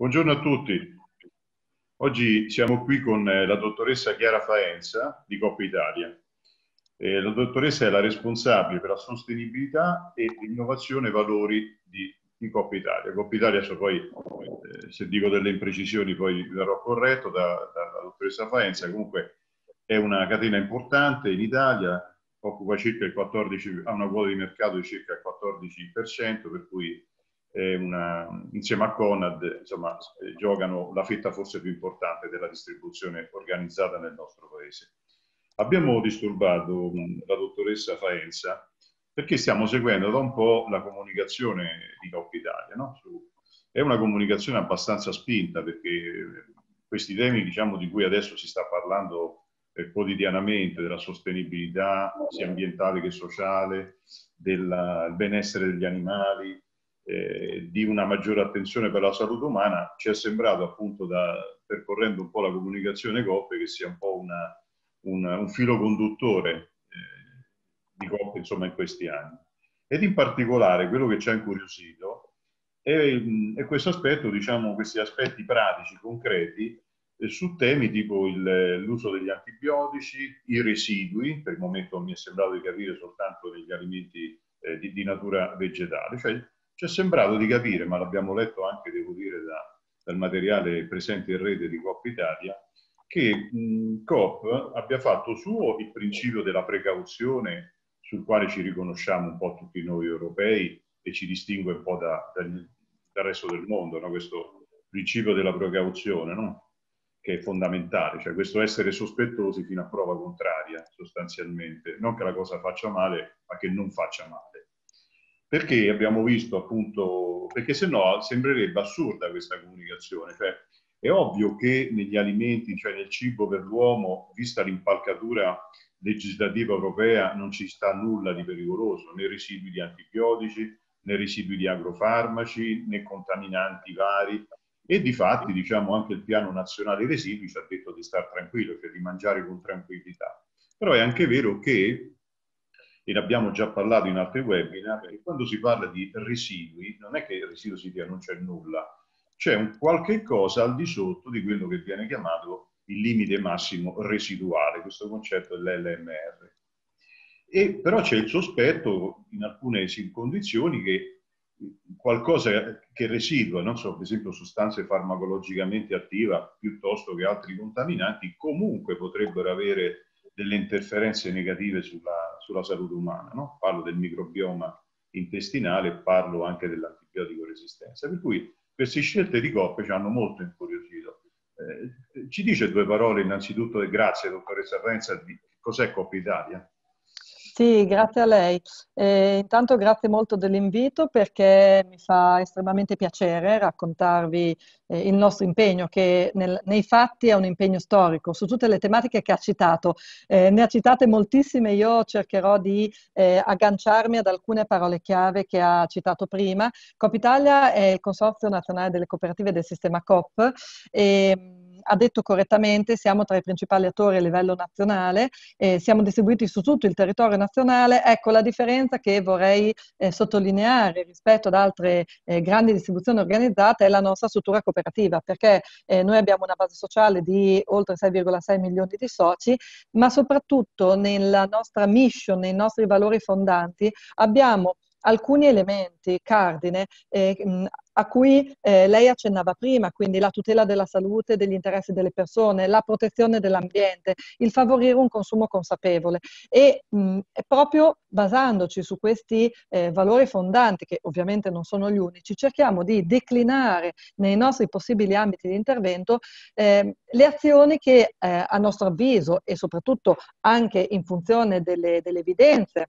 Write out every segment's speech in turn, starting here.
Buongiorno a tutti. Oggi siamo qui con eh, la dottoressa Chiara Faenza di Coppa Italia. Eh, la dottoressa è la responsabile per la sostenibilità e l'innovazione e valori di, di Coppa Italia. Coppa Italia, so poi, eh, se dico delle imprecisioni, poi verrò corretto da, dalla dottoressa Faenza. Comunque è una catena importante in Italia, occupa circa il 14, ha una quota di mercato di circa il 14%, per cui una, insieme a Conad insomma, giocano la fetta forse più importante della distribuzione organizzata nel nostro paese. Abbiamo disturbato la dottoressa Faenza perché stiamo seguendo da un po' la comunicazione di Coppa Italia. No? è una comunicazione abbastanza spinta perché eh, questi temi diciamo, di cui adesso si sta parlando eh, quotidianamente della sostenibilità sia ambientale che sociale, del benessere degli animali, eh, di una maggiore attenzione per la salute umana, ci è sembrato appunto da, percorrendo un po' la comunicazione COP che sia un po' una, una, un filo conduttore eh, di COP insomma in questi anni. Ed in particolare quello che ci ha incuriosito è, mm, è questo aspetto, diciamo questi aspetti pratici, concreti, eh, su temi tipo l'uso degli antibiotici, i residui, per il momento mi è sembrato di capire soltanto degli alimenti eh, di, di, natura vegetale, cioè ci è sembrato di capire, ma l'abbiamo letto anche, devo dire, da, dal materiale presente in rete di Coppa Italia, che mh, Coop abbia fatto suo il principio della precauzione sul quale ci riconosciamo un po' tutti noi europei e ci distingue un po' da, da, dal resto del mondo, no? questo principio della precauzione, no? che è fondamentale, cioè questo essere sospettosi fino a prova contraria sostanzialmente, non che la cosa faccia male, ma che non faccia male. Perché abbiamo visto appunto, perché se no sembrerebbe assurda questa comunicazione, cioè è ovvio che negli alimenti, cioè nel cibo per l'uomo, vista l'impalcatura legislativa europea, non ci sta nulla di pericoloso, né residui di antibiotici, né residui di agrofarmaci, né contaminanti vari. E di fatti, diciamo, anche il piano nazionale residui ci ha detto di stare tranquillo, cioè di mangiare con tranquillità. Però è anche vero che e ne abbiamo già parlato in altri webinar, che quando si parla di residui non è che il residuo si dia non c'è nulla, c'è un qualche cosa al di sotto di quello che viene chiamato il limite massimo residuale, questo concetto dell'LMR. E però c'è il sospetto in alcune condizioni che qualcosa che residua, non so, per esempio sostanze farmacologicamente attive piuttosto che altri contaminanti, comunque potrebbero avere delle interferenze negative sulla, sulla salute umana. No? Parlo del microbioma intestinale parlo anche dell'antibiotico resistenza. Per cui queste scelte di coppe ci hanno molto incuriosito. Eh, ci dice due parole innanzitutto grazie, dottoressa Renza, di cos'è Coppa Italia? Sì, grazie a lei. Eh, intanto grazie molto dell'invito perché mi fa estremamente piacere raccontarvi eh, il nostro impegno che nel, nei fatti è un impegno storico su tutte le tematiche che ha citato. Eh, ne ha citate moltissime, io cercherò di eh, agganciarmi ad alcune parole chiave che ha citato prima. Copitalia è il Consorzio Nazionale delle Cooperative del Sistema COP e ehm, ha detto correttamente, siamo tra i principali attori a livello nazionale, eh, siamo distribuiti su tutto il territorio nazionale. Ecco la differenza che vorrei eh, sottolineare rispetto ad altre eh, grandi distribuzioni organizzate è la nostra struttura cooperativa, perché eh, noi abbiamo una base sociale di oltre 6,6 milioni di soci, ma soprattutto nella nostra mission, nei nostri valori fondanti, abbiamo alcuni elementi cardine eh, a cui eh, lei accennava prima, quindi la tutela della salute, degli interessi delle persone, la protezione dell'ambiente, il favorire un consumo consapevole. E mh, proprio basandoci su questi eh, valori fondanti, che ovviamente non sono gli unici, cerchiamo di declinare nei nostri possibili ambiti di intervento eh, le azioni che eh, a nostro avviso e soprattutto anche in funzione delle, delle evidenze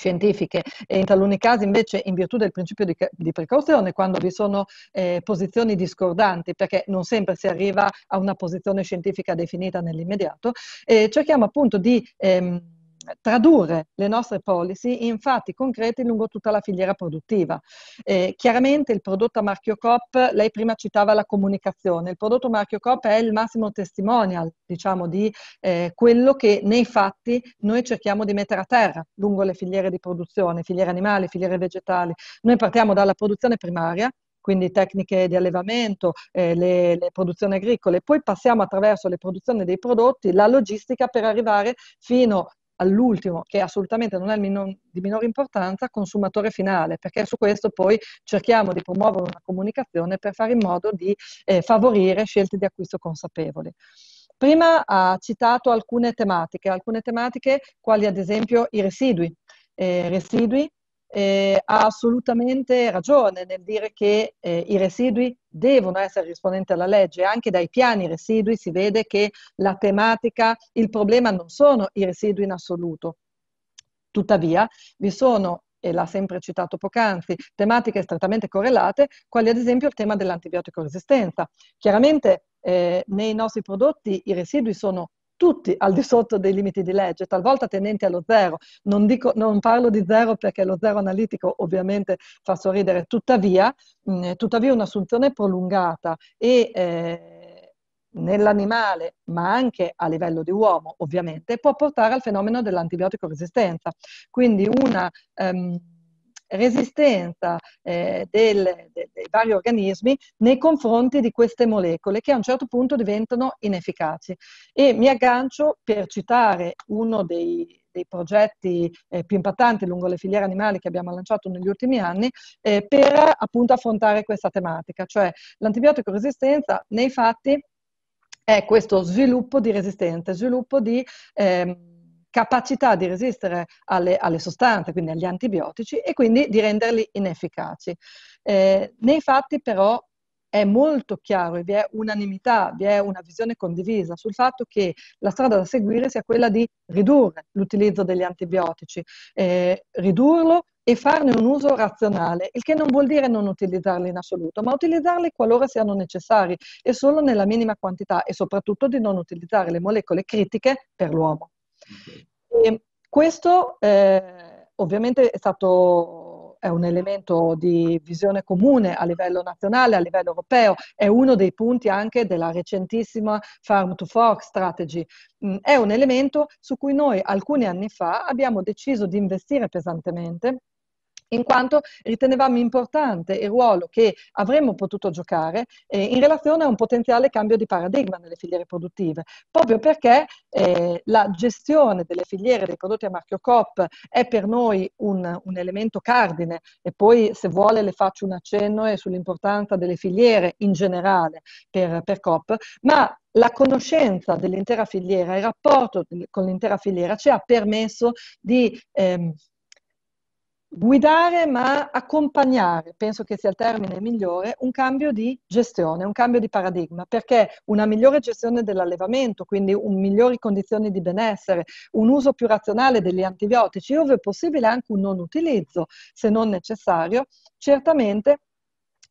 scientifiche e in taluni casi invece in virtù del principio di, di precauzione quando vi sono eh, posizioni discordanti perché non sempre si arriva a una posizione scientifica definita nell'immediato, eh, cerchiamo appunto di ehm, tradurre le nostre policy in fatti concreti lungo tutta la filiera produttiva. Eh, chiaramente il prodotto a marchio COP, lei prima citava la comunicazione, il prodotto a marchio COP è il massimo testimonial, diciamo, di eh, quello che nei fatti noi cerchiamo di mettere a terra lungo le filiere di produzione, filiere animali, filiere vegetali. Noi partiamo dalla produzione primaria, quindi tecniche di allevamento, eh, le, le, produzioni agricole, poi passiamo attraverso le produzioni dei prodotti, la logistica per arrivare fino all'ultimo, che assolutamente non è minor, di minore importanza, consumatore finale, perché su questo poi cerchiamo di promuovere una comunicazione per fare in modo di eh, favorire scelte di acquisto consapevoli. Prima ha citato alcune tematiche, alcune tematiche quali ad esempio i residui, eh, residui eh, ha assolutamente ragione nel dire che eh, i residui devono essere rispondenti alla legge. Anche dai piani residui si vede che la tematica, il problema non sono i residui in assoluto. Tuttavia, vi sono e l'ha sempre citato poc'anzi, tematiche strettamente correlate, quali ad esempio il tema dell'antibiotico resistenza. Chiaramente eh, nei nostri prodotti i residui sono tutti al di sotto dei limiti di legge, talvolta tenenti allo zero. Non, dico, non parlo di zero perché lo zero analitico ovviamente fa sorridere, tuttavia, mh, tuttavia un'assunzione prolungata e eh, nell'animale, ma anche a livello di uomo ovviamente, può portare al fenomeno dell'antibiotico resistenza. Quindi una... Um, resistenza eh, del, de, dei vari organismi nei confronti di queste molecole che a un certo punto diventano inefficaci. E mi aggancio per citare uno dei, dei progetti eh, più impattanti lungo le filiere animali che abbiamo lanciato negli ultimi anni eh, per appunto affrontare questa tematica, cioè l'antibiotico resistenza nei fatti è questo sviluppo di resistenza, sviluppo di... Ehm, capacità di resistere alle, alle sostanze, quindi agli antibiotici, e quindi di renderli inefficaci. Eh, nei fatti però è molto chiaro e vi è unanimità, vi è una visione condivisa sul fatto che la strada da seguire sia quella di ridurre l'utilizzo degli antibiotici, eh, ridurlo e farne un uso razionale, il che non vuol dire non utilizzarli in assoluto, ma utilizzarli qualora siano necessari e solo nella minima quantità e soprattutto di non utilizzare le molecole critiche per l'uomo. E questo eh, ovviamente è stato è un elemento di visione comune a livello nazionale, a livello europeo, è uno dei punti anche della recentissima Farm to Fork Strategy. Mm, è un elemento su cui noi alcuni anni fa abbiamo deciso di investire pesantemente in quanto ritenevamo importante il ruolo che avremmo potuto giocare eh, in relazione a un potenziale cambio di paradigma nelle filiere produttive, proprio perché eh, la gestione delle filiere dei prodotti a marchio COP è per noi un, un elemento cardine e poi se vuole le faccio un accenno eh, sull'importanza delle filiere in generale per, per COP, ma la conoscenza dell'intera filiera, il rapporto con l'intera filiera ci ha permesso di ehm, guidare ma accompagnare, penso che sia il termine migliore, un cambio di gestione, un cambio di paradigma, perché una migliore gestione dell'allevamento, quindi migliori condizioni di benessere, un uso più razionale degli antibiotici, ove possibile anche un non utilizzo, se non necessario, certamente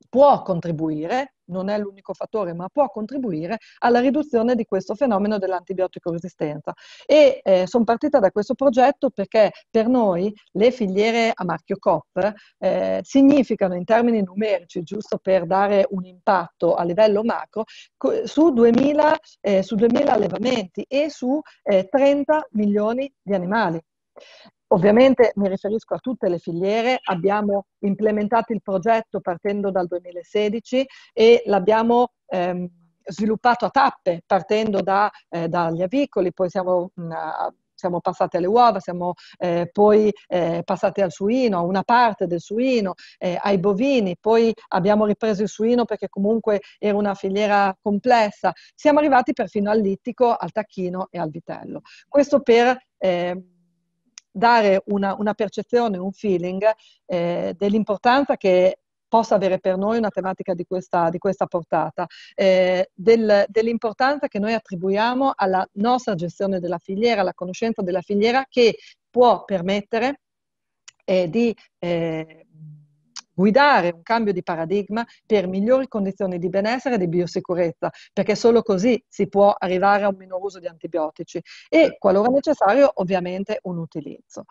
può contribuire non è l'unico fattore, ma può contribuire alla riduzione di questo fenomeno dell'antibiotico resistenza. E eh, sono partita da questo progetto perché per noi le filiere a marchio COP eh, significano in termini numerici, giusto per dare un impatto a livello macro, su 2000, eh, su 2000 allevamenti e su 30 eh, milioni di animali. Ovviamente mi riferisco a tutte le filiere, abbiamo implementato il progetto partendo dal 2016 e l'abbiamo ehm, sviluppato a tappe, partendo da, eh, dagli avicoli, poi siamo... Una, mm, siamo passati alle uova, siamo eh, poi eh, passati al suino, a una parte del suino, eh, ai bovini, poi abbiamo ripreso il suino perché comunque era una filiera complessa. Siamo arrivati perfino al littico, al tacchino e al vitello. Questo per ehm, dare una, una percezione, un feeling eh, dell'importanza che possa avere per noi una tematica di questa, di questa portata, eh, del, dell'importanza che noi attribuiamo alla nostra gestione della filiera, alla conoscenza della filiera che può permettere eh, di eh, guidare un cambio di paradigma per migliori condizioni di benessere e di biosicurezza, perché solo così si può arrivare a un minor uso di antibiotici e, certo. qualora necessario, ovviamente un utilizzo.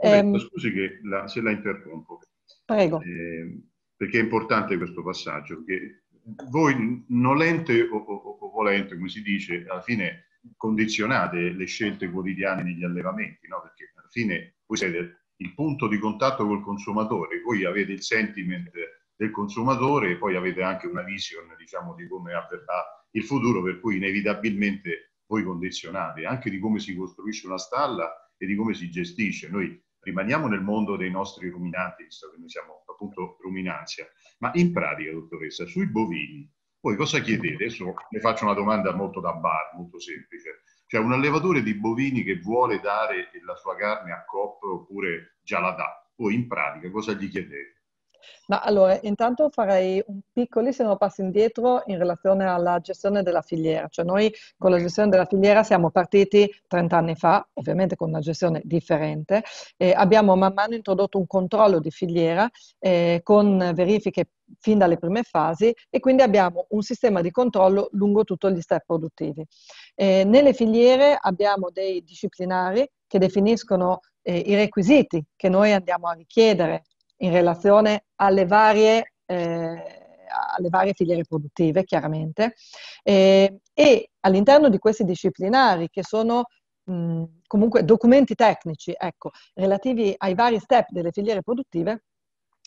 Ehm, scusi che la, se la interrompo. Prego. Eh, perché è importante questo passaggio, perché voi nolente o, o, o volente, come si dice, alla fine condizionate le scelte quotidiane negli allevamenti, no? perché alla fine voi siete il punto di contatto col consumatore, voi avete il sentiment del consumatore e poi avete anche una vision diciamo, di come avverrà il futuro, per cui inevitabilmente voi condizionate anche di come si costruisce una stalla e di come si gestisce. Noi rimaniamo nel mondo dei nostri ruminanti, visto che noi siamo appunto ruminanzia, ma in pratica, dottoressa, sui bovini, voi cosa chiedete? Adesso le faccio una domanda molto da bar, molto semplice. Cioè un allevatore di bovini che vuole dare la sua carne a COP oppure già la dà, poi in pratica cosa gli chiedete? Ma allora, intanto farei un piccolissimo passo indietro in relazione alla gestione della filiera, cioè noi con la gestione della filiera siamo partiti 30 anni fa, ovviamente con una gestione differente, e abbiamo man mano introdotto un controllo di filiera eh, con verifiche fin dalle prime fasi e quindi abbiamo un sistema di controllo lungo tutti gli step produttivi. Eh, nelle filiere abbiamo dei disciplinari che definiscono eh, i requisiti che noi andiamo a richiedere in relazione alle varie, eh, alle varie filiere produttive, chiaramente, eh, e all'interno di questi disciplinari che sono comunque documenti tecnici, ecco, relativi ai vari step delle filiere produttive,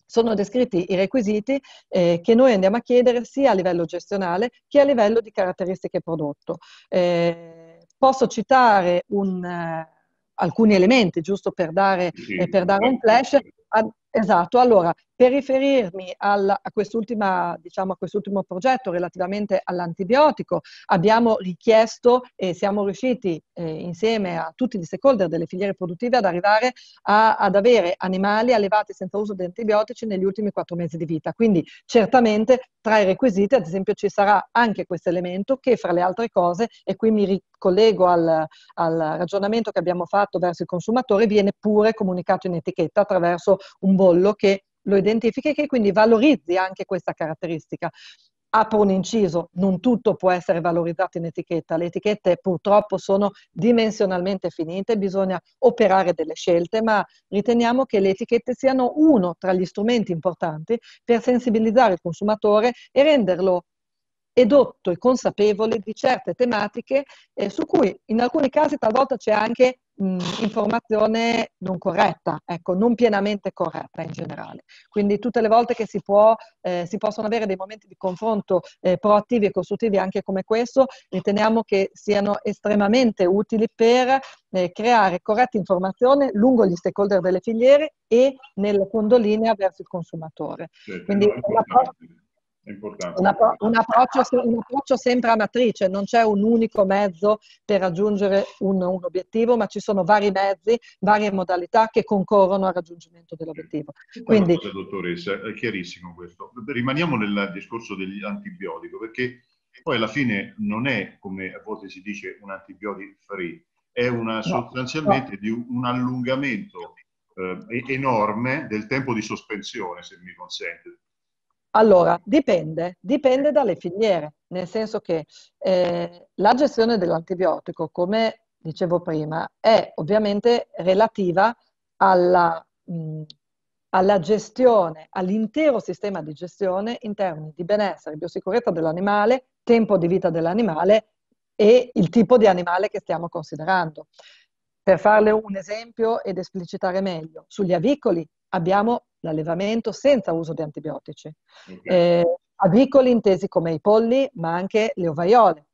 sono descritti i requisiti eh, che noi andiamo a chiedere sia a livello gestionale che a livello di caratteristiche prodotto. Eh, posso citare un, uh, alcuni elementi, giusto per dare, sì, eh, per dare un flash. Ad, esatto, allora per riferirmi al, a, quest'ultima, diciamo, a quest'ultimo progetto relativamente all'antibiotico, abbiamo richiesto e siamo riusciti eh, insieme a tutti gli stakeholder delle filiere produttive ad arrivare a, ad avere animali allevati senza uso di antibiotici negli ultimi quattro mesi di vita. Quindi certamente tra i requisiti, ad esempio, ci sarà anche questo elemento che fra le altre cose, e qui mi ricollego al, al ragionamento che abbiamo fatto verso il consumatore, viene pure comunicato in etichetta attraverso un bollo che lo identifichi e quindi valorizzi anche questa caratteristica. Apro un inciso, non tutto può essere valorizzato in etichetta, le etichette purtroppo sono dimensionalmente finite, bisogna operare delle scelte, ma riteniamo che le etichette siano uno tra gli strumenti importanti per sensibilizzare il consumatore e renderlo edotto e consapevole di certe tematiche eh, su cui in alcuni casi talvolta c'è anche mh, informazione non corretta, ecco, non pienamente corretta in generale. Quindi tutte le volte che si, può, eh, si possono avere dei momenti di confronto eh, proattivi e costruttivi anche come questo, riteniamo che siano estremamente utili per eh, creare corretta informazione lungo gli stakeholder delle filiere e nel condolinea verso il consumatore. Certo, Quindi, importante. Un, appro- un, approccio, un, approccio, sempre a matrice, non c'è un unico mezzo per raggiungere un, un, obiettivo, ma ci sono vari mezzi, varie modalità che concorrono al raggiungimento dell'obiettivo. Quindi... Cosa, dottoressa, è chiarissimo questo. Rimaniamo nel discorso dell'antibiotico, perché poi alla fine non è, come a volte si dice, un antibiotico free, è una, sostanzialmente no. di un allungamento eh, enorme del tempo di sospensione, se mi consente, allora, dipende, dipende dalle filiere, nel senso che eh, la gestione dell'antibiotico, come dicevo prima, è ovviamente relativa alla, mh, mm, alla gestione, all'intero sistema di gestione in termini di benessere, biosicurezza dell'animale, tempo di vita dell'animale e il tipo di animale che stiamo considerando. Per farle un esempio ed esplicitare meglio, sugli avicoli abbiamo l'allevamento senza uso di antibiotici. Eh, avicoli intesi come i polli, ma anche le ovaiole.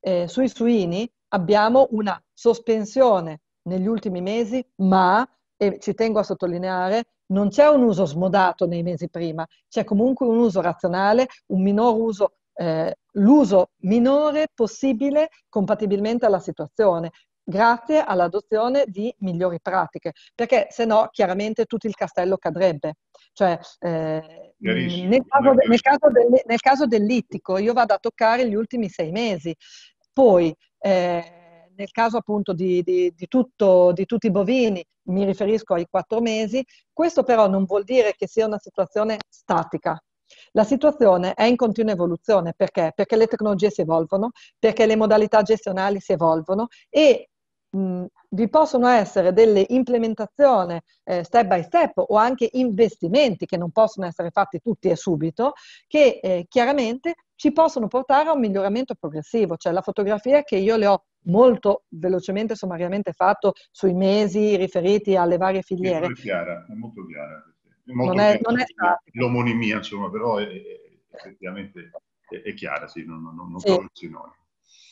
Eh, sui suini abbiamo una sospensione negli ultimi mesi, ma, e ci tengo a sottolineare, non c'è un uso smodato nei mesi prima, c'è comunque un uso razionale, un minor uso eh, l'uso minore possibile compatibilmente alla situazione grazie all'adozione di migliori pratiche, perché se no chiaramente tutto il castello cadrebbe. Cioè, eh, nel, caso, nel, caso del, nel, caso dell'ittico io vado a toccare gli ultimi sei mesi, poi eh, nel caso appunto di, di, di, tutto, di tutti i bovini mi riferisco ai quattro mesi, questo però non vuol dire che sia una situazione statica, la situazione è in continua evoluzione perché? Perché le tecnologie si evolvono, perché le modalità gestionali si evolvono e vi possono essere delle implementazioni eh, step by step o anche investimenti che non possono essere fatti tutti e subito, che eh, chiaramente ci possono portare a un miglioramento progressivo, cioè la fotografia che io le ho molto velocemente, sommariamente fatto sui mesi riferiti alle varie filiere. È molto chiara, è molto chiara. È molto non, è, non è l'omonimia, insomma, però è, effettivamente è, chiara, sì, non, non, non sì. trovo il sinonimo.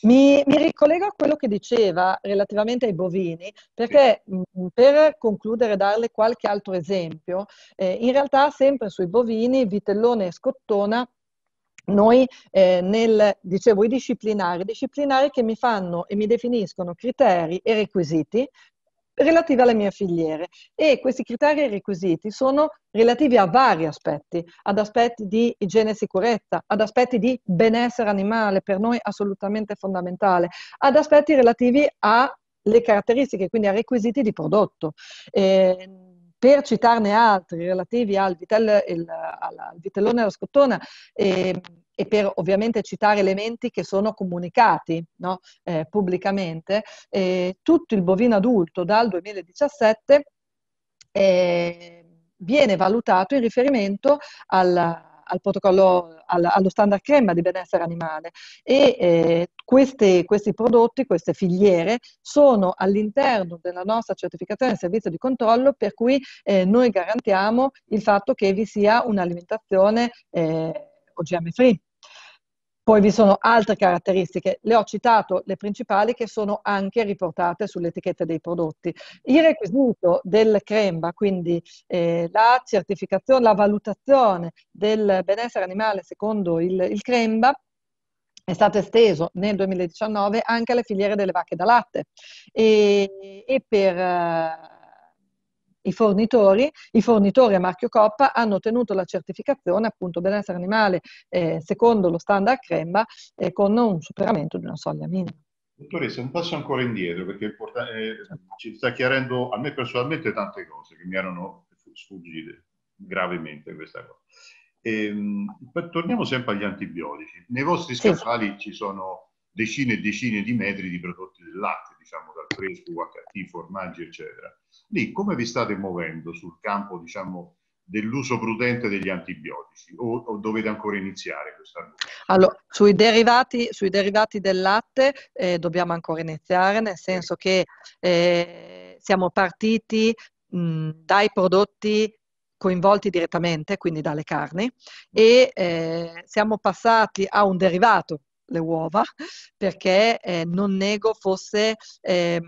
Mi, mi, ricollego a quello che diceva relativamente ai bovini, perché mm, per concludere e darle qualche altro esempio, eh, in realtà sempre sui bovini, vitellone e scottona, noi eh, nel, dicevo, i disciplinari, disciplinari che mi fanno e mi definiscono criteri e requisiti relative alle mie filiere e questi criteri e requisiti sono relativi a vari aspetti, ad aspetti di igiene e sicurezza, ad aspetti di benessere animale, per noi assolutamente fondamentale, ad aspetti relativi alle caratteristiche, quindi a requisiti di prodotto. Eh, per citarne altri relativi al, vitel, il, al vitellone e alla scottona, eh, e per ovviamente citare elementi che sono comunicati no? eh, pubblicamente, eh, tutto il bovino adulto dal 2017 eh, viene valutato in riferimento al, al protocollo, al, allo standard crema di benessere animale e eh, questi, questi prodotti, queste filiere sono all'interno della nostra certificazione di servizio di controllo per cui eh, noi garantiamo il fatto che vi sia un'alimentazione eh, OGM free poi vi sono altre caratteristiche, le ho citate le principali che sono anche riportate sull'etichetta dei prodotti. Il requisito del CREMBA, quindi eh, la certificazione, la valutazione del benessere animale secondo il, il CREMBA, è stato esteso nel 2019 anche alle filiere delle vacche da latte e, e per... Eh, i fornitori, i fornitori a marchio Coppa hanno ottenuto la certificazione appunto benessere animale eh, secondo lo standard Cremba eh, con un superamento di una soglia minima. Dottoressa, un passo ancora indietro perché eh, certo. ci sta chiarendo a me personalmente tante cose che mi erano sfuggite gravemente questa cosa. Ehm, torniamo sempre agli antibiotici. Nei vostri scaffali sì. ci sono decine e decine di metri di prodotti del latte, diciamo fresco, UHT, formaggi, eccetera. Lì come vi state muovendo sul campo, diciamo, dell'uso prudente degli antibiotici o, o dovete ancora iniziare questa Allora, sui derivati, sui derivati, del latte eh, dobbiamo ancora iniziare, nel senso che eh, siamo partiti mh, dai prodotti coinvolti direttamente, quindi dalle carni, e eh, siamo passati a un derivato le uova perché eh, non nego fosse eh,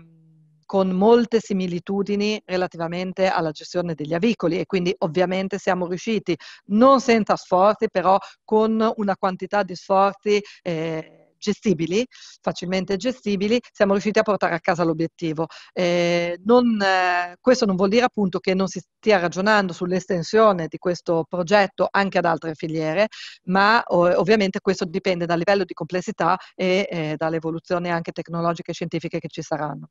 con molte similitudini relativamente alla gestione degli avicoli e quindi ovviamente siamo riusciti, non senza sforzi, però con una quantità di sforzi. Eh, gestibili, facilmente gestibili, siamo riusciti a portare a casa l'obiettivo. Eh, non, eh, questo non vuol dire appunto che non si stia ragionando sull'estensione di questo progetto anche ad altre filiere, ma o, ovviamente questo dipende dal livello di complessità e eh, dalle evoluzioni anche tecnologiche e scientifiche che ci saranno.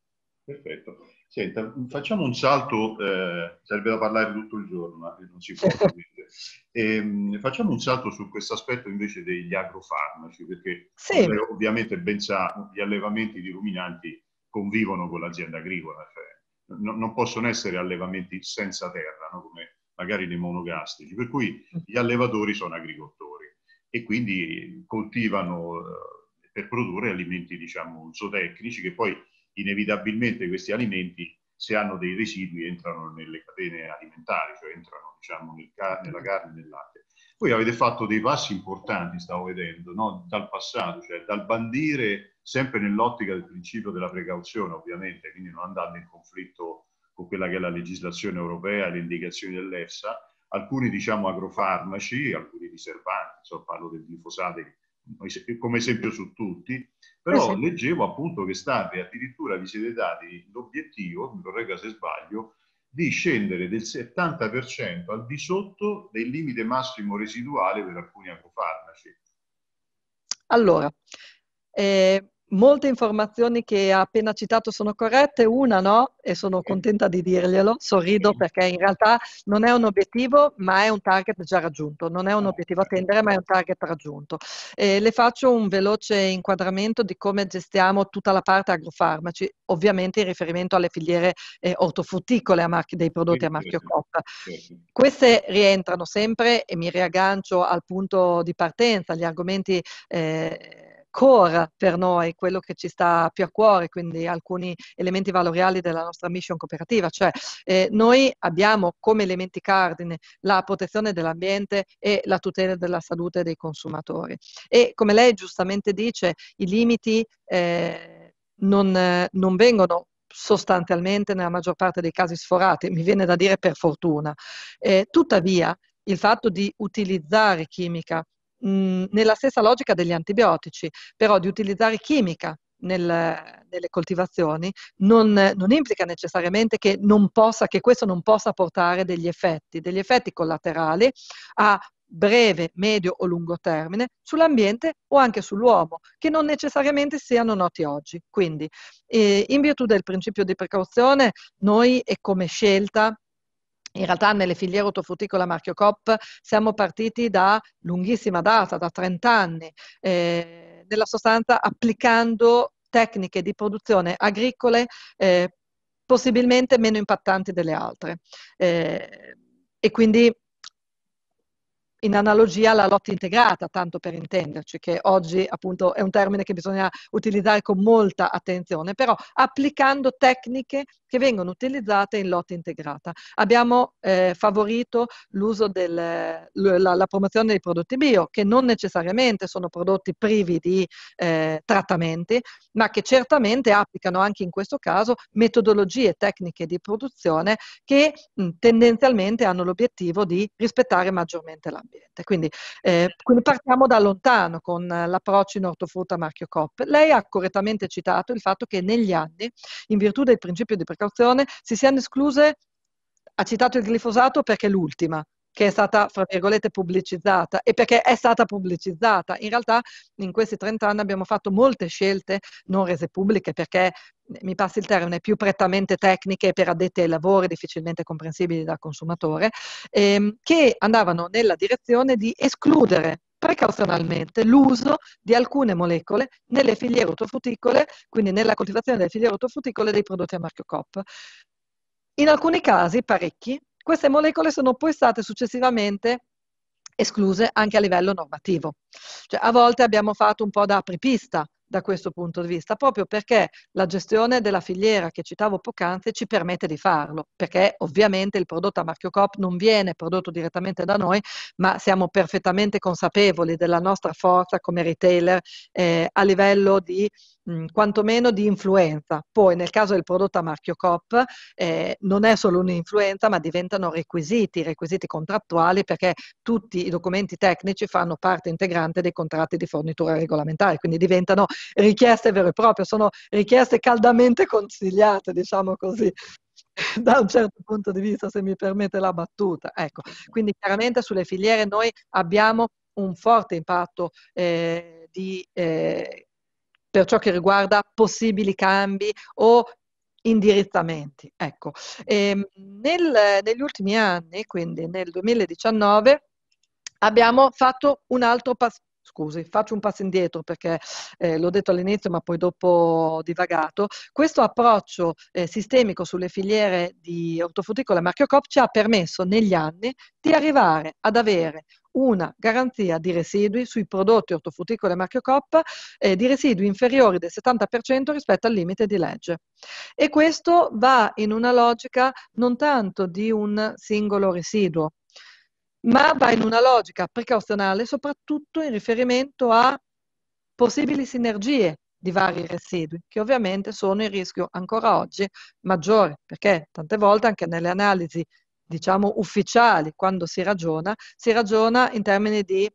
Perfetto. Senta, facciamo un salto, eh, serve da parlare tutto il giorno, ma eh, non si può. e, ehm, facciamo un salto su questo aspetto invece degli agrofarmaci, perché sì. come, ovviamente ben sa, gli allevamenti di ruminanti convivono con l'azienda agricola, cioè no, non possono essere allevamenti senza terra, no? come magari nei monogastici, per cui gli allevatori sono agricoltori e quindi coltivano eh, per produrre alimenti, diciamo, zootecnici che poi inevitabilmente questi alimenti, se hanno dei residui, entrano nelle catene alimentari, cioè entrano diciamo, nel car nella carne e nel latte. Poi avete fatto dei passi importanti, stavo vedendo, no? dal passato, cioè dal bandire sempre nell'ottica del principio della precauzione, ovviamente, quindi non andando in conflitto con quella che è la legislazione europea, le indicazioni dell'EFSA, alcuni diciamo agrofarmaci, alcuni riservanti, insomma, parlo del glifosato come esempio su tutti, però esatto. leggevo appunto che state addirittura vi siete dati l'obiettivo, mi corregga se sbaglio, di scendere del 70% al di sotto del limite massimo residuale per alcuni agrofarmaci. Allora, eh, molte informazioni che ha appena citato sono corrette, una no, e sono contenta di dirglielo, sorrido perché in realtà non è un obiettivo, ma è un target già raggiunto, non è un certo. obiettivo a tendere, ma è un target raggiunto. E le faccio un veloce inquadramento di come gestiamo tutta la parte agrofarmaci, ovviamente in riferimento alle filiere eh, ortofrutticole marchi, dei prodotti a marchio COP. Certo. Queste rientrano sempre, e mi riaggancio al punto di partenza, gli argomenti... Eh, core per noi, quello che ci sta più a cuore, quindi alcuni elementi valoriali della nostra mission cooperativa, cioè eh, noi abbiamo come elementi cardine la protezione dell'ambiente e la tutela della salute dei consumatori. E come lei giustamente dice, i limiti eh, non, eh, non vengono sostanzialmente nella maggior parte dei casi sforati, mi viene da dire per fortuna. Eh, tuttavia, il fatto di utilizzare chimica mh, nella stessa logica degli antibiotici, però di utilizzare chimica nel, nelle coltivazioni non, non, implica necessariamente che, non possa, che questo non possa portare degli effetti, degli effetti collaterali a breve, medio o lungo termine sull'ambiente o anche sull'uomo, che non necessariamente siano noti oggi. Quindi, eh, in virtù del principio di precauzione, noi e come scelta in realtà nelle filiere ortofrutticola marchio COP siamo partiti da lunghissima data, da 30 anni, eh, nella sostanza applicando tecniche di produzione agricole eh, possibilmente meno impattanti delle altre. Eh, e quindi in analogia alla lotta integrata, tanto per intenderci, che oggi appunto è un termine che bisogna utilizzare con molta attenzione, però applicando tecniche che vengono utilizzate in lotta integrata. Abbiamo eh, favorito l'uso della la promozione dei prodotti bio, che non necessariamente sono prodotti privi di eh, trattamenti, ma che certamente applicano anche in questo caso metodologie tecniche di produzione che mh, tendenzialmente hanno l'obiettivo di rispettare maggiormente l'ambiente dell'ambiente. Quindi, eh, quindi, partiamo da lontano con l'approccio in ortofrutta marchio COP. Lei ha correttamente citato il fatto che negli anni, in virtù del principio di precauzione, si siano escluse ha citato il glifosato perché è l'ultima, che è stata, fra virgolette, pubblicizzata e perché è stata pubblicizzata. In realtà in questi 30 anni abbiamo fatto molte scelte non rese pubbliche perché, eh, mi passi il termine, più prettamente tecniche per addetti ai lavori, difficilmente comprensibili dal consumatore, ehm, che andavano nella direzione di escludere precauzionalmente l'uso di alcune molecole nelle filiere ortofruticole, quindi nella coltivazione delle filiere ortofruticole dei prodotti a marchio COP. In alcuni casi, parecchi, queste molecole sono poi state successivamente escluse anche a livello normativo. Cioè, a volte abbiamo fatto un po' da apripista da questo punto di vista, proprio perché la gestione della filiera che citavo poc'anzi ci permette di farlo, perché ovviamente il prodotto a marchio COP non viene prodotto direttamente da noi, ma siamo perfettamente consapevoli della nostra forza come retailer eh, a livello di mh, quantomeno di influenza. Poi nel caso del prodotto a marchio COP eh, non è solo un'influenza, ma diventano requisiti, requisiti contrattuali perché tutti i documenti tecnici fanno parte integrante dei contratti di fornitura regolamentare, quindi diventano richieste vere e proprie, sono richieste caldamente consigliate, diciamo così da un certo punto di vista, se mi permette la battuta. Ecco, quindi chiaramente sulle filiere noi abbiamo un forte impatto eh, di eh, per ciò che riguarda possibili cambi o indirizzamenti. Ecco. Ehm, nel, negli ultimi anni, quindi nel 2019, abbiamo fatto un altro pas- scusi, faccio un passo indietro perché eh, l'ho detto all'inizio ma poi dopo ho divagato, questo approccio eh, sistemico sulle filiere di ortofrutticola marchio COP ci ha permesso negli anni di arrivare ad avere una garanzia di residui sui prodotti ortofrutticoli a marchio COP eh, di residui inferiori del 70% rispetto al limite di legge. E questo va in una logica non tanto di un singolo residuo, ma va in una logica precauzionale soprattutto in riferimento a possibili sinergie di vari residui, che ovviamente sono il rischio ancora oggi maggiore, perché tante volte anche nelle analisi, diciamo, ufficiali, quando si ragiona, si ragiona in termini di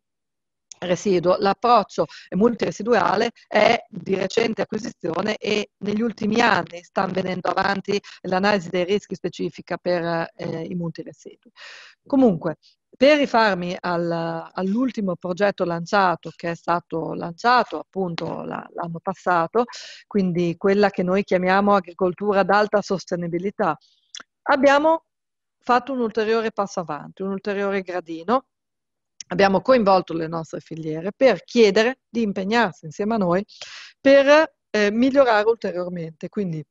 residuo. L'approccio multiresiduale è di recente acquisizione e negli ultimi anni sta venendo avanti l'analisi dei rischi specifica per eh, i multiresidui. Comunque, per rifarmi al, all'ultimo progetto lanciato, che è stato lanciato appunto la, l'anno passato, quindi quella che noi chiamiamo agricoltura ad alta sostenibilità, abbiamo fatto un ulteriore passo avanti, un ulteriore gradino. Abbiamo coinvolto le nostre filiere per chiedere di impegnarsi insieme a noi per eh, migliorare ulteriormente. Quindi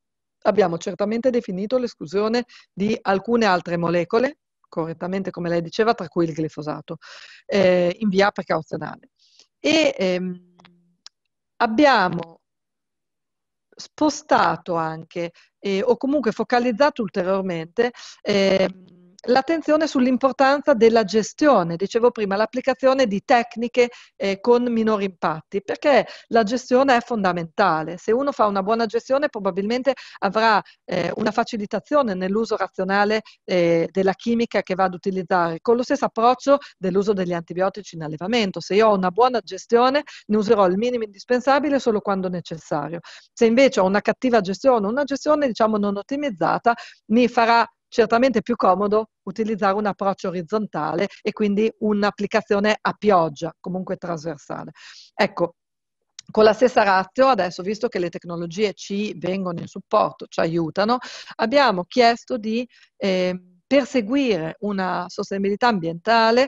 abbiamo certamente definito l'esclusione di alcune altre molecole correttamente, come lei diceva, tra cui il glifosato, eh, in via precauzionale. E ehm, abbiamo spostato anche eh, o comunque focalizzato ulteriormente eh, l'attenzione sull'importanza della gestione, dicevo prima, l'applicazione di tecniche eh, con minori impatti, perché la gestione è fondamentale. Se uno fa una buona gestione probabilmente avrà eh, una facilitazione nell'uso razionale eh, della chimica che va ad utilizzare, con lo stesso approccio dell'uso degli antibiotici in allevamento. Se io ho una buona gestione ne userò il minimo indispensabile solo quando necessario. Se invece ho una cattiva gestione, una gestione diciamo non ottimizzata, mi farà certamente è più comodo utilizzare un approccio orizzontale e quindi un'applicazione a pioggia, comunque trasversale. Ecco, con la stessa ratio, adesso visto che le tecnologie ci vengono in supporto, ci aiutano, abbiamo chiesto di eh, perseguire una sostenibilità ambientale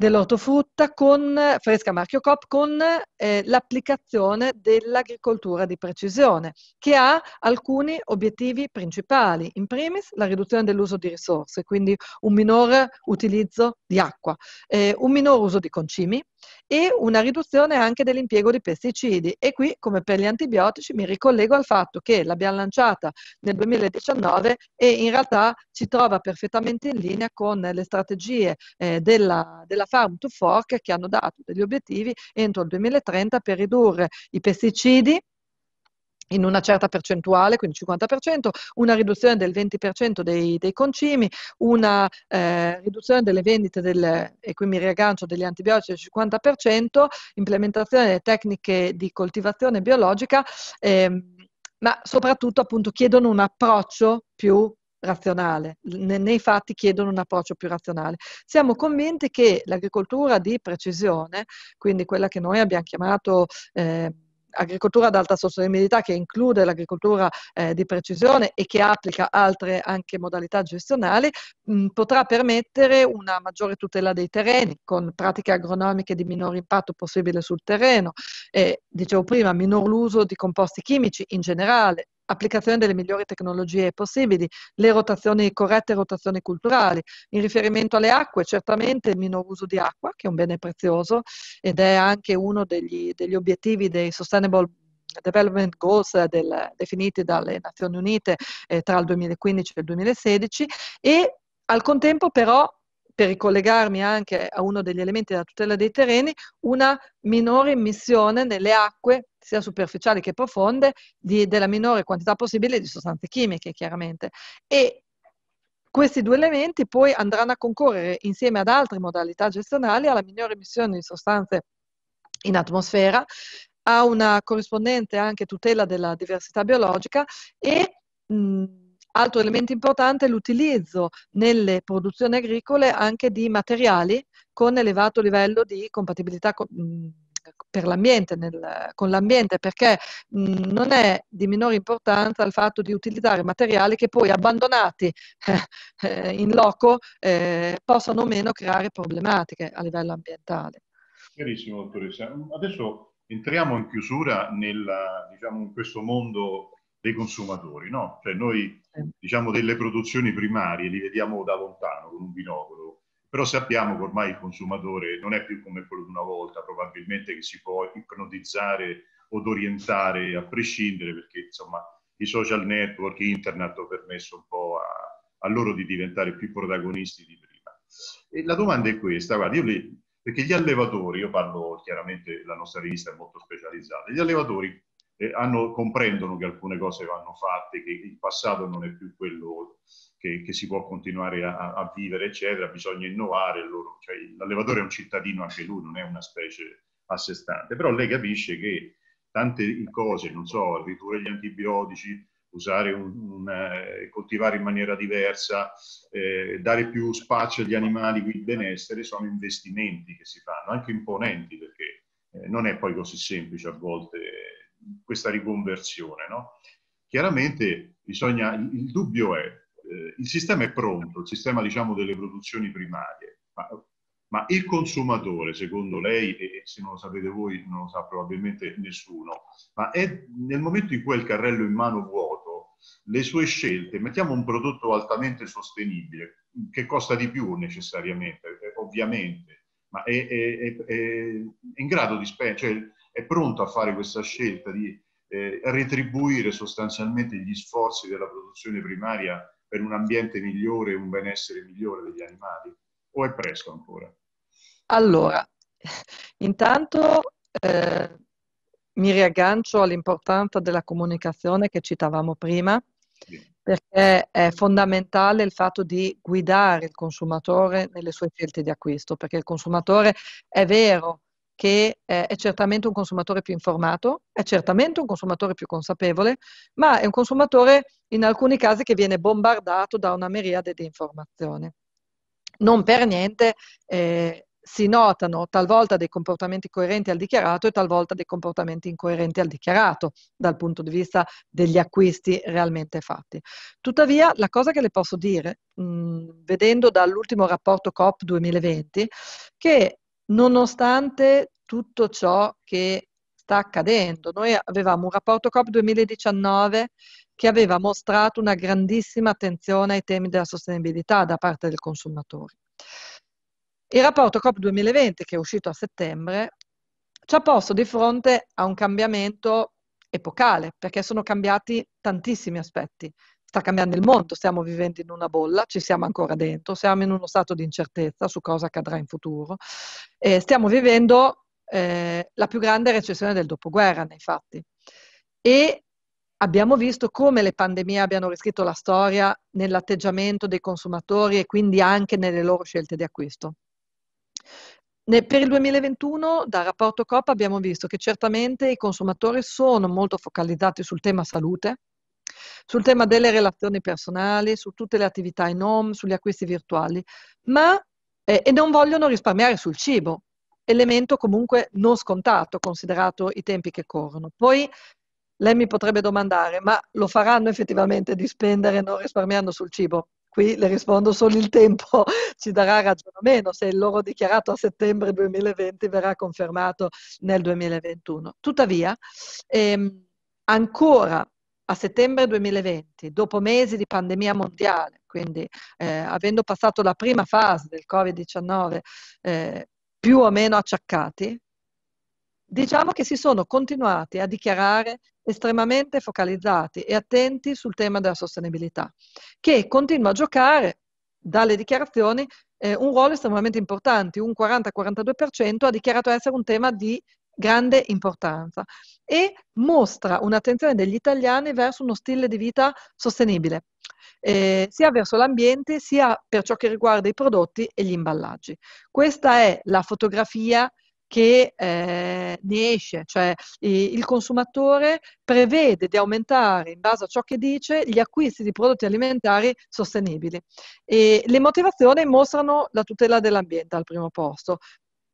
dell'ortofrutta con, fresca marchio COP con eh, l'applicazione dell'agricoltura di precisione, che ha alcuni obiettivi principali. In primis la riduzione dell'uso di risorse, quindi un minore utilizzo di acqua, eh, un minore uso di concimi, e una riduzione anche dell'impiego di pesticidi. E qui, come per gli antibiotici, mi ricollego al fatto che l'abbiamo lanciata nel 2019 e in realtà ci trova perfettamente in linea con le strategie eh, della, della Farm to Fork che hanno dato degli obiettivi entro il 2030 per ridurre i pesticidi in una certa percentuale, quindi 50%, una riduzione del 20% dei, dei, concimi, una eh, riduzione delle vendite, del, e qui mi riaggancio, degli antibiotici del 50%, implementazione delle tecniche di coltivazione biologica, eh, ma soprattutto appunto chiedono un approccio più razionale, nei fatti chiedono un approccio più razionale. Siamo convinti che l'agricoltura di precisione, quindi quella che noi abbiamo chiamato... Eh, agricoltura ad alta sostenibilità che include l'agricoltura eh, di precisione e che applica altre anche modalità gestionali, mh, mm, potrà permettere una maggiore tutela dei terreni con pratiche agronomiche di minor impatto possibile sul terreno, e, dicevo prima, minor l'uso di composti chimici in generale, applicazione delle migliori tecnologie possibili, le rotazioni, corrette rotazioni culturali. In riferimento alle acque, certamente il minor uso di acqua, che è un bene prezioso ed è anche uno degli, degli obiettivi dei Sustainable Development Goals del, definiti dalle Nazioni Unite eh, tra il 2015 e il 2016 e al contempo però per ricollegarmi anche a uno degli elementi della tutela dei terreni, una minore emissione nelle acque, sia superficiali che profonde, di, della minore quantità possibile di sostanze chimiche, chiaramente. E questi due elementi poi andranno a concorrere insieme ad altre modalità gestionali alla minore emissione di sostanze in atmosfera, a una corrispondente anche tutela della diversità biologica e mh, Altro elemento importante è l'utilizzo nelle produzioni agricole anche di materiali con elevato livello di compatibilità con, mhmm, per l'ambiente, nel, con l'ambiente, perché mh, mhmm, non è di minore importanza il fatto di utilizzare materiali che poi abbandonati eh, in loco eh, possano o meno creare problematiche a livello ambientale. Chiarissimo, dottoressa. Adesso entriamo in chiusura nella, diciamo, in questo mondo dei consumatori, no? Cioè noi, diciamo, delle produzioni primarie li vediamo da lontano con un binocolo, però sappiamo che ormai il consumatore non è più come quello di una volta, probabilmente che si può ipnotizzare o orientare a prescindere, perché insomma i social network, internet hanno permesso un po' a, a, loro di diventare più protagonisti di prima. E la domanda è questa, guarda, le, perché gli allevatori, io parlo chiaramente, la nostra rivista è molto specializzata, gli allevatori eh, hanno, comprendono che alcune cose vanno fatte, che il passato non è più quello che, che si può continuare a, a, vivere, eccetera, bisogna innovare. Loro, cioè, l'allevatore è un cittadino anche lui, non è una specie a sé stante, però lei capisce che tante cose, non so, ridurre gli antibiotici, usare un, un, eh, coltivare in maniera diversa, eh, dare più spazio agli animali, quindi benessere, sono investimenti che si fanno, anche imponenti, perché eh, non è poi così semplice a volte questa riconversione. No? Chiaramente bisogna, il dubbio è, eh, il sistema è pronto, il sistema diciamo, delle produzioni primarie, ma, ma, il consumatore, secondo lei, e se non lo sapete voi non lo sa probabilmente nessuno, ma è nel momento in cui il carrello in mano vuoto, le sue scelte, mettiamo un prodotto altamente sostenibile, che costa di più necessariamente, eh, ovviamente, ma è, è, è, è in grado di spendere, cioè, è pronto a fare questa scelta di eh, retribuire sostanzialmente gli sforzi della produzione primaria per un ambiente migliore, un benessere migliore degli animali? O è presto ancora? Allora, intanto eh, mi riaggancio all'importanza della comunicazione che citavamo prima, sì. perché è fondamentale il fatto di guidare il consumatore nelle sue scelte di acquisto, perché il consumatore è vero che eh, è certamente un consumatore più informato, è certamente un consumatore più consapevole, ma è un consumatore in alcuni casi che viene bombardato da una miriade di informazioni. Non per niente eh, si notano talvolta dei comportamenti coerenti al dichiarato e talvolta dei comportamenti incoerenti al dichiarato dal punto di vista degli acquisti realmente fatti. Tuttavia, la cosa che le posso dire, mh, mm, vedendo dall'ultimo rapporto COP 2020, che nonostante tutto ciò che sta accadendo. Noi avevamo un rapporto COP 2019 che aveva mostrato una grandissima attenzione ai temi della sostenibilità da parte del consumatore. Il rapporto COP 2020, che è uscito a settembre, ci ha posto di fronte a un cambiamento epocale, perché sono cambiati tantissimi aspetti sta cambiando il mondo, stiamo vivendo in una bolla, ci siamo ancora dentro, siamo in uno stato di incertezza su cosa accadrà in futuro. Eh, stiamo vivendo eh, la più grande recessione del dopoguerra, nei fatti. E abbiamo visto come le pandemie abbiano riscritto la storia nell'atteggiamento dei consumatori e quindi anche nelle loro scelte di acquisto. per il 2021 dal rapporto COP abbiamo visto che certamente i consumatori sono molto focalizzati sul tema salute, sul tema delle relazioni personali, su tutte le attività in home, sugli acquisti virtuali, ma eh, e non vogliono risparmiare sul cibo, elemento comunque non scontato considerato i tempi che corrono. Poi lei mi potrebbe domandare, ma lo faranno effettivamente di spendere non risparmiando sul cibo? Qui le rispondo solo il tempo ci darà ragione o meno se il loro dichiarato a settembre 2020 verrà confermato nel 2021. Tuttavia, ehm, ancora a settembre 2020, dopo mesi di pandemia mondiale, quindi eh, avendo passato la prima fase del Covid-19 eh, più o meno acciaccati, diciamo che si sono continuati a dichiarare estremamente focalizzati e attenti sul tema della sostenibilità, che continua a giocare dalle dichiarazioni eh, un ruolo estremamente importante, un 40-42% ha dichiarato essere un tema di grande importanza e mostra un'attenzione degli italiani verso uno stile di vita sostenibile, eh, sia verso l'ambiente sia per ciò che riguarda i prodotti e gli imballaggi. Questa è la fotografia che eh, ne esce, cioè il consumatore prevede di aumentare in base a ciò che dice gli acquisti di prodotti alimentari sostenibili e le motivazioni mostrano la tutela dell'ambiente al primo posto.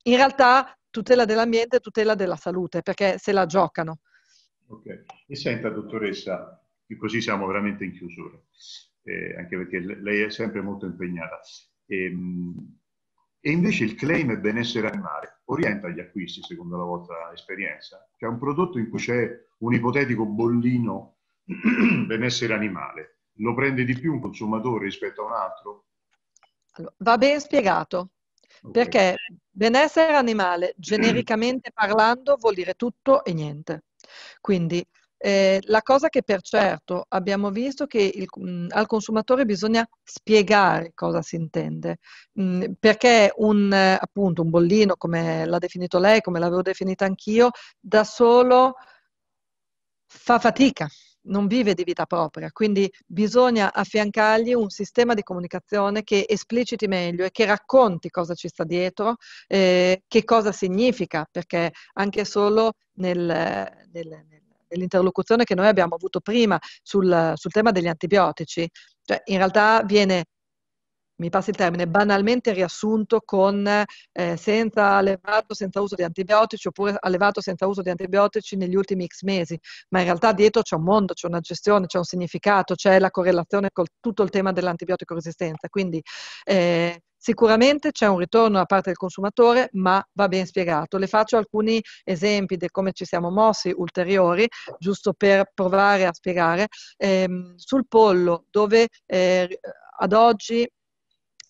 In realtà tutela dell'ambiente e tutela della salute, perché se la giocano. Ok, e senta dottoressa, così siamo veramente in chiusura, eh, anche perché lei è sempre molto impegnata. E, ehm, e invece il claim è benessere animale orienta gli acquisti secondo la vostra esperienza? Cioè un prodotto in cui c'è un ipotetico bollino benessere animale, lo prende di più un consumatore rispetto a un altro? Allora, va ben spiegato. Perché benessere animale, genericamente parlando, vuol dire tutto e niente. Quindi eh, la cosa che per certo abbiamo visto è che il, mh, mm, al consumatore bisogna spiegare cosa si intende, mh, mm, perché un, eh, appunto, un bollino, come l'ha definito lei, come l'avevo definita anch'io, da solo fa fatica non vive di vita propria, quindi bisogna affiancargli un sistema di comunicazione che espliciti meglio e che racconti cosa ci sta dietro, eh, che cosa significa, perché anche solo nel, nel, nell'interlocuzione che noi abbiamo avuto prima sul, sul tema degli antibiotici, cioè in realtà viene mi passi il termine, banalmente riassunto con eh, senza allevato senza uso di antibiotici oppure allevato senza uso di antibiotici negli ultimi X mesi, ma in realtà dietro c'è un mondo, c'è una gestione, c'è un significato, c'è la correlazione con tutto il tema dell'antibiotico resistenza. Quindi eh, Sicuramente c'è un ritorno da parte del consumatore, ma va ben spiegato. Le faccio alcuni esempi di come ci siamo mossi ulteriori, giusto per provare a spiegare. Eh, sul pollo, dove eh, ad oggi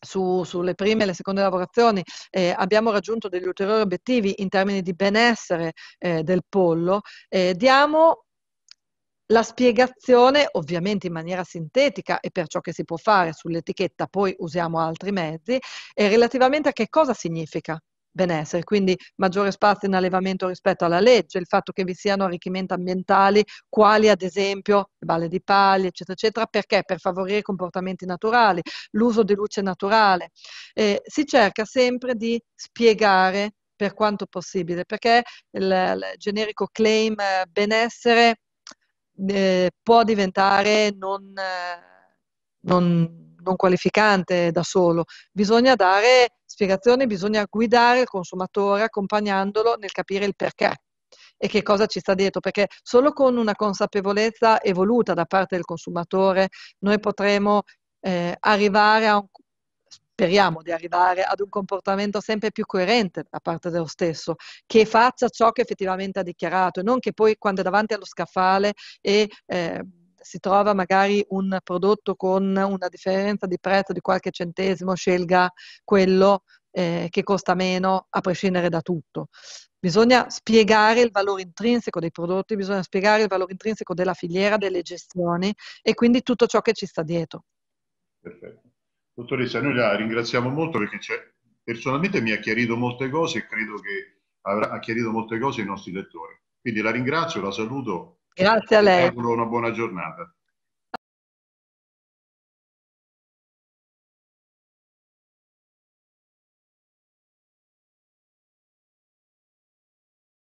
su, sulle prime e le seconde lavorazioni eh, abbiamo raggiunto degli ulteriori obiettivi in termini di benessere eh, del pollo, eh, diamo la spiegazione, ovviamente in maniera sintetica e per ciò che si può fare sull'etichetta, poi usiamo altri mezzi, relativamente a che cosa significa benessere, quindi maggiore spazio in allevamento rispetto alla legge, il fatto che vi siano arricchimenti ambientali quali ad esempio le balle di paglia, eccetera, eccetera, perché per favorire comportamenti naturali, l'uso di luce naturale. Eh, si cerca sempre di spiegare per quanto possibile, perché il, il generico claim eh, benessere eh, può diventare non, eh, non, non qualificante da solo, bisogna dare spiegazione bisogna guidare il consumatore accompagnandolo nel capire il perché e che cosa ci sta dietro, perché solo con una consapevolezza evoluta da parte del consumatore noi potremo eh, arrivare a un, speriamo di arrivare ad un comportamento sempre più coerente da parte dello stesso, che faccia ciò che effettivamente ha dichiarato e non che poi quando è davanti allo scaffale e... Eh, si trova magari un prodotto con una differenza di prezzo di qualche centesimo, scelga quello eh, che costa meno a prescindere da tutto. Bisogna spiegare il valore intrinseco dei prodotti, bisogna spiegare il valore intrinseco della filiera, delle gestioni e quindi tutto ciò che ci sta dietro. Perfetto. Dottoressa, noi la ringraziamo molto perché personalmente mi ha chiarito molte cose e credo che avrà chiarito molte cose ai nostri lettori. Quindi la ringrazio, la saluto Grazie a lei. Auguro una buona giornata.